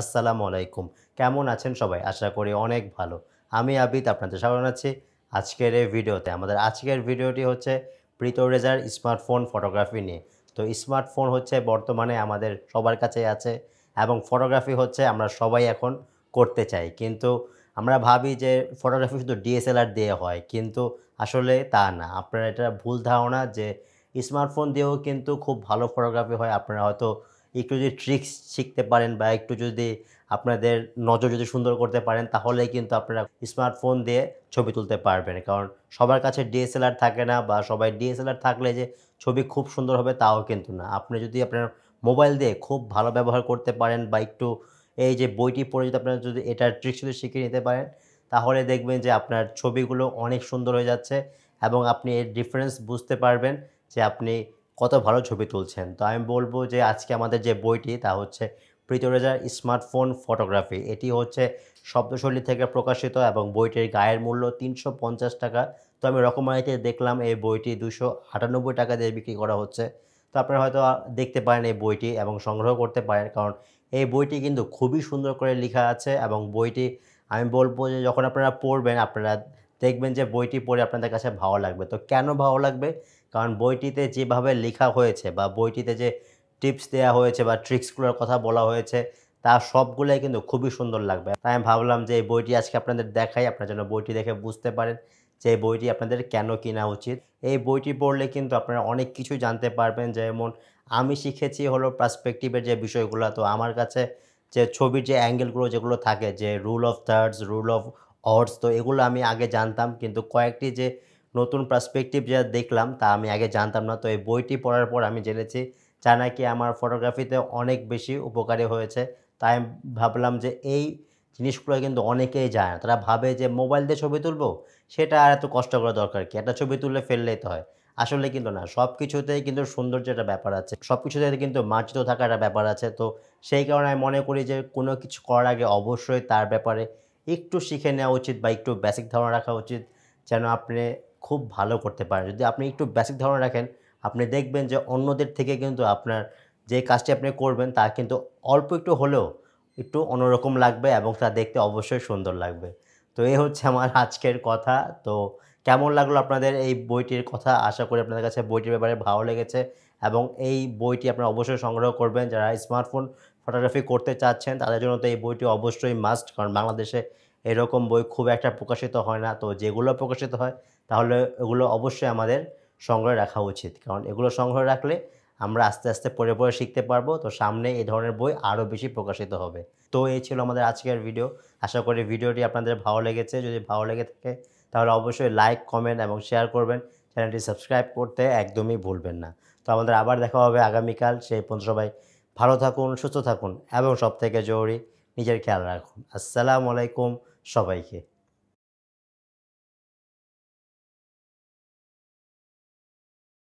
আসসালামু আলাইকুম কেমন আছেন সবাই আশা করি অনেক ভালো আমি আবিদ আপনাদের স্বাগত আছি আজকের এই ভিডিওতে আমাদের আজকের ভিডিওটি হচ্ছে রেজার স্মার্টফোন ফটোগ্রাফি নিয়ে তো স্মার্টফোন হচ্ছে বর্তমানে আমাদের সবার কাছে আছে এবং ফটোগ্রাফি হচ্ছে আমরা সবাই এখন করতে চাই কিন্তু আমরা ভাবি যে ফটোগ্রাফি শুধু ডিএসএলআর দিয়ে হয় কিন্তু আসলে তা না আপনারা এটা ভুল ধারণা যে স্মার্টফোন দিয়েও কিন্তু খুব ভালো ফটোগ্রাফি হয় আপনারা হয়তো একটু যদি ট্রিক্স শিখতে পারেন বা একটু যদি আপনাদের নজর যদি সুন্দর করতে পারেন তাহলে কিন্তু আপনারা স্মার্টফোন দিয়ে ছবি তুলতে পারবেন কারণ সবার কাছে ডিএসএলআর থাকে না বা সবাই ডিএসএলআর থাকলে যে ছবি খুব সুন্দর হবে তাও কিন্তু না আপনি যদি আপনার মোবাইল দিয়ে খুব ভালো ব্যবহার করতে পারেন বা একটু এই যে বইটি পড়ে যদি আপনারা যদি এটার ট্রিক্স যদি শিখে নিতে পারেন তাহলে দেখবেন যে আপনার ছবিগুলো অনেক সুন্দর হয়ে যাচ্ছে এবং আপনি এর ডিফারেন্স বুঝতে পারবেন যে আপনি কত ভালো ছবি তুলছেন তো আমি বলবো যে আজকে আমাদের যে বইটি তা হচ্ছে প্রীতরেজার স্মার্টফোন ফটোগ্রাফি এটি হচ্ছে শব্দশৈলী থেকে প্রকাশিত এবং বইটির গায়ের মূল্য তিনশো টাকা তো আমি রকমারিতে দেখলাম এই বইটি দুশো আটানব্বই টাকা দিয়ে বিক্রি করা হচ্ছে তো আপনারা হয়তো দেখতে পারেন এই বইটি এবং সংগ্রহ করতে পারেন কারণ এই বইটি কিন্তু খুবই সুন্দর করে লেখা আছে এবং বইটি আমি বলবো যে যখন আপনারা পড়বেন আপনারা দেখবেন যে বইটি পড়ে আপনাদের কাছে ভালো লাগবে তো কেন ভালো লাগবে কারণ বইটিতে যেভাবে লেখা হয়েছে বা বইটিতে যে টিপস দেওয়া হয়েছে বা ট্রিক্সগুলোর কথা বলা হয়েছে তা সবগুলোই কিন্তু খুবই সুন্দর লাগবে তাই আমি ভাবলাম যে এই বইটি আজকে আপনাদের দেখাই আপনার যেন বইটি দেখে বুঝতে পারেন যে এই বইটি আপনাদের কেন কেনা উচিত এই বইটি পড়লে কিন্তু আপনারা অনেক কিছু জানতে পারবেন যেমন আমি শিখেছি হলো পার্সপেক্টিভের যে বিষয়গুলো তো আমার কাছে যে ছবির যে অ্যাঙ্গেলগুলো যেগুলো থাকে যে rule of thirds rule of odds তো এগুলো আমি আগে জানতাম কিন্তু কয়েকটি যে নতুন পার্সপেক্টিভ যা দেখলাম তা আমি আগে জানতাম না তো এই বইটি পড়ার পর আমি জেনেছি যা নাকি আমার ফটোগ্রাফিতে অনেক বেশি উপকারী হয়েছে তাই ভাবলাম যে এই জিনিসগুলো কিন্তু অনেকেই যায় না তারা ভাবে যে মোবাইল দিয়ে ছবি তুলবো সেটা আর এত কষ্ট করা দরকার কি একটা ছবি তুলে ফেললেই তো হয় আসলে কিন্তু না সব কিছুতেই কিন্তু সৌন্দর্যটা একটা ব্যাপার আছে সব কিছুতে কিন্তু মার্জিত থাকার একটা ব্যাপার আছে তো সেই কারণে আমি মনে করি যে কোনো কিছু করার আগে অবশ্যই তার ব্যাপারে একটু শিখে নেওয়া উচিত বা একটু বেসিক ধারণা রাখা উচিত যেন আপনি খুব ভালো করতে পারেন যদি আপনি একটু বেসিক ধারণা রাখেন আপনি দেখবেন যে অন্যদের থেকে কিন্তু আপনার যে কাজটি আপনি করবেন তা কিন্তু অল্প একটু হলেও একটু অন্যরকম লাগবে এবং তা দেখতে অবশ্যই সুন্দর লাগবে তো এই হচ্ছে আমার আজকের কথা তো কেমন লাগলো আপনাদের এই বইটির কথা আশা করি আপনাদের কাছে বইটির ব্যাপারে ভালো লেগেছে এবং এই বইটি আপনারা অবশ্যই সংগ্রহ করবেন যারা স্মার্টফোন ফটোগ্রাফি করতে চাচ্ছেন তাদের জন্য তো এই বইটি অবশ্যই মাস্ট কারণ বাংলাদেশে এরকম বই খুব একটা প্রকাশিত হয় না তো যেগুলো প্রকাশিত হয় তাহলে এগুলো অবশ্যই আমাদের সংগ্রহে রাখা উচিত কারণ এগুলো সংগ্রহ রাখলে আমরা আস্তে আস্তে পরে পরে শিখতে পারবো তো সামনে এই ধরনের বই আরও বেশি প্রকাশিত হবে তো এই ছিল আমাদের আজকের ভিডিও আশা করি ভিডিওটি আপনাদের ভালো লেগেছে যদি ভালো লেগে থাকে তাহলে অবশ্যই লাইক কমেন্ট এবং শেয়ার করবেন চ্যানেলটি সাবস্ক্রাইব করতে একদমই ভুলবেন না তো আমাদের আবার দেখা হবে আগামীকাল সেই পর্যন্ত সবাই ভালো থাকুন সুস্থ থাকুন এবং সবথেকে জরুরি নিজের খেয়াল রাখুন আসসালামু আলাইকুম সবাইকে